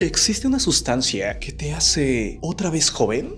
¿Existe una sustancia que te hace otra vez joven?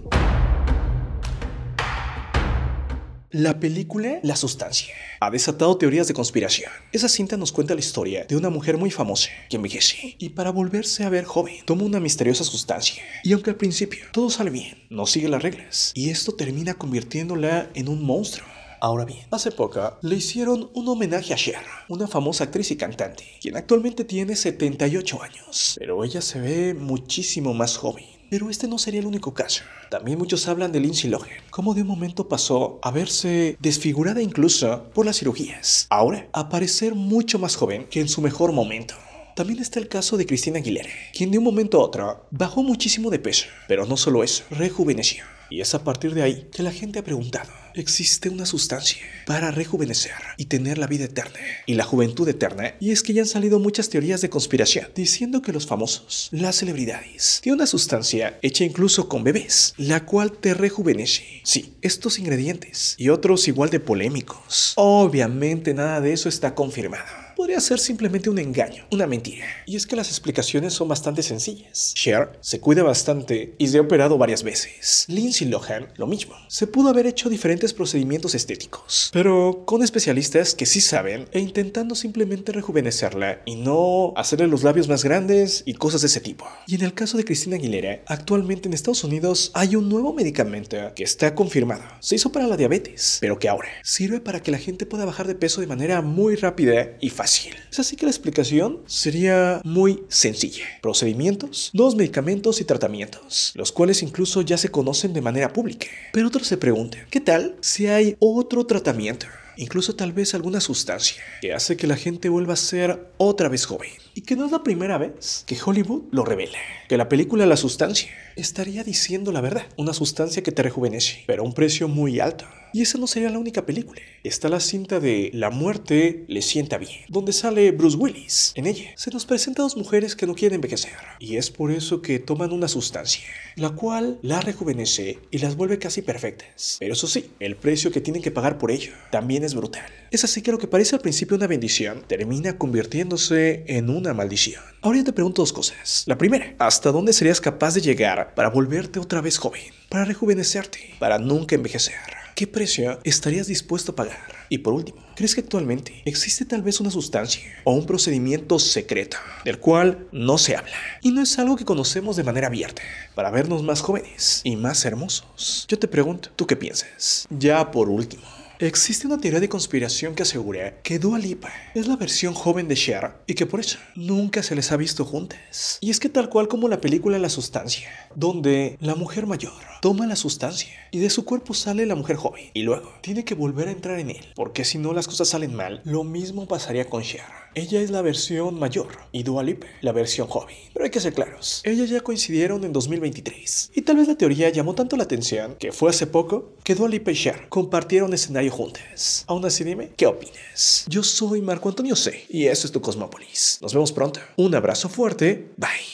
La película La Sustancia ha desatado teorías de conspiración. Esa cinta nos cuenta la historia de una mujer muy famosa que envejece y para volverse a ver joven toma una misteriosa sustancia. Y aunque al principio todo sale bien, no sigue las reglas y esto termina convirtiéndola en un monstruo Ahora bien, hace poco le hicieron un homenaje a Cher, una famosa actriz y cantante, quien actualmente tiene 78 años, pero ella se ve muchísimo más joven. Pero este no sería el único caso. También muchos hablan de Lindsay Lohan, como de un momento pasó a verse desfigurada incluso por las cirugías, ahora a parecer mucho más joven que en su mejor momento. También está el caso de Cristina Aguilera, quien de un momento a otro bajó muchísimo de peso, pero no solo eso, rejuveneció. Y es a partir de ahí que la gente ha preguntado, existe una sustancia para rejuvenecer y tener la vida eterna y la juventud eterna. Y es que ya han salido muchas teorías de conspiración diciendo que los famosos, las celebridades, tienen una sustancia hecha incluso con bebés, la cual te rejuvenece. Sí, estos ingredientes y otros igual de polémicos. Obviamente nada de eso está confirmado podría ser simplemente un engaño, una mentira. Y es que las explicaciones son bastante sencillas. Cher se cuida bastante y se ha operado varias veces. Lindsay Lohan, lo mismo. Se pudo haber hecho diferentes procedimientos estéticos, pero con especialistas que sí saben e intentando simplemente rejuvenecerla y no hacerle los labios más grandes y cosas de ese tipo. Y en el caso de Cristina Aguilera, actualmente en Estados Unidos hay un nuevo medicamento que está confirmado. Se hizo para la diabetes, pero que ahora sirve para que la gente pueda bajar de peso de manera muy rápida y fácil. Es así que la explicación sería muy sencilla. Procedimientos, dos medicamentos y tratamientos, los cuales incluso ya se conocen de manera pública. Pero otros se preguntan, ¿qué tal si hay otro tratamiento? incluso tal vez alguna sustancia que hace que la gente vuelva a ser otra vez joven. Y que no es la primera vez que Hollywood lo revela. Que la película La Sustancia estaría diciendo la verdad. Una sustancia que te rejuvenece, pero a un precio muy alto. Y esa no sería la única película. Está la cinta de La muerte le sienta bien, donde sale Bruce Willis. En ella se nos presenta dos mujeres que no quieren envejecer, y es por eso que toman una sustancia, la cual las rejuvenece y las vuelve casi perfectas. Pero eso sí, el precio que tienen que pagar por ello también es brutal. Es así que lo que parece al principio una bendición termina convirtiéndose en una maldición. Ahora yo te pregunto dos cosas. La primera, ¿hasta dónde serías capaz de llegar para volverte otra vez joven? Para rejuvenecerte, para nunca envejecer. ¿Qué precio estarías dispuesto a pagar? Y por último, ¿crees que actualmente existe tal vez una sustancia o un procedimiento secreto del cual no se habla y no es algo que conocemos de manera abierta para vernos más jóvenes y más hermosos? Yo te pregunto, ¿tú qué piensas? Ya por último, Existe una teoría de conspiración que asegura que Dua Lipa es la versión joven de Cher y que por eso nunca se les ha visto juntas. Y es que tal cual como la película La Sustancia, donde la mujer mayor toma la sustancia y de su cuerpo sale la mujer joven y luego tiene que volver a entrar en él, porque si no las cosas salen mal, lo mismo pasaría con Cher. Ella es la versión mayor y Dua la versión joven. Pero hay que ser claros, ellas ya coincidieron en 2023 y tal vez la teoría llamó tanto la atención que fue hace poco Quedó Dua Lipa compartieron escenario juntas. Aún así, dime, ¿qué opinas? Yo soy Marco Antonio C. y eso es tu Cosmópolis. Nos vemos pronto. Un abrazo fuerte. Bye.